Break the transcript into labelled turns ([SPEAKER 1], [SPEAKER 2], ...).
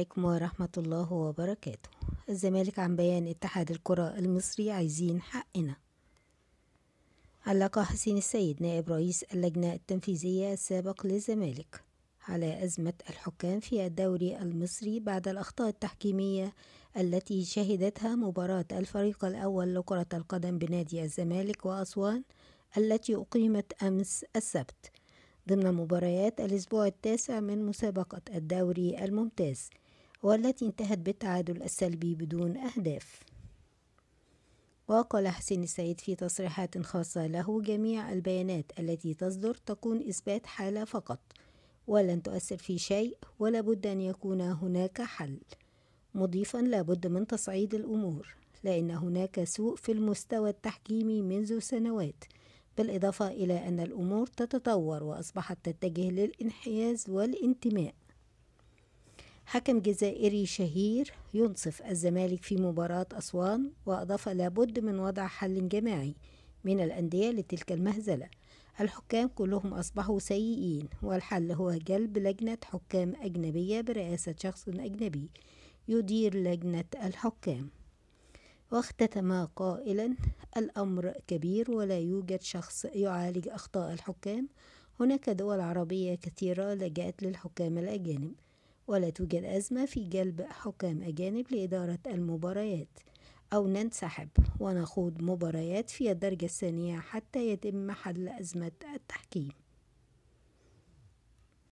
[SPEAKER 1] عليكم ورحمة الله وبركاته الزمالك عن بيان اتحاد الكرة المصري عايزين حقنا علق حسين السيد نائب رئيس اللجنة التنفيذية السابق للزمالك على أزمة الحكام في الدوري المصري بعد الأخطاء التحكيمية التي شهدتها مباراة الفريق الأول لكرة القدم بنادي الزمالك وأسوان التي أقيمت أمس السبت ضمن مباريات الأسبوع التاسع من مسابقة الدوري الممتاز والتي انتهت بالتعادل السلبي بدون أهداف وقال حسين السيد في تصريحات خاصة له جميع البيانات التي تصدر تكون إثبات حالة فقط ولن تؤثر في شيء ولا بد أن يكون هناك حل مضيفا لا بد من تصعيد الأمور لأن هناك سوء في المستوى التحكيمي منذ سنوات بالإضافة إلى أن الأمور تتطور وأصبحت تتجه للانحياز والانتماء حكم جزائري شهير ينصف الزمالك في مباراة أسوان وأضاف لابد من وضع حل جماعي من الأندية لتلك المهزلة الحكام كلهم أصبحوا سيئين والحل هو جلب لجنة حكام أجنبية برئاسة شخص أجنبي يدير لجنة الحكام واختتم قائلا الأمر كبير ولا يوجد شخص يعالج أخطاء الحكام هناك دول عربية كثيرة لجأت للحكام الأجانب ولا توجد أزمة في جلب حكام أجانب لإدارة المباريات أو ننسحب ونخوض مباريات في الدرجة الثانية حتى يتم حل أزمة التحكيم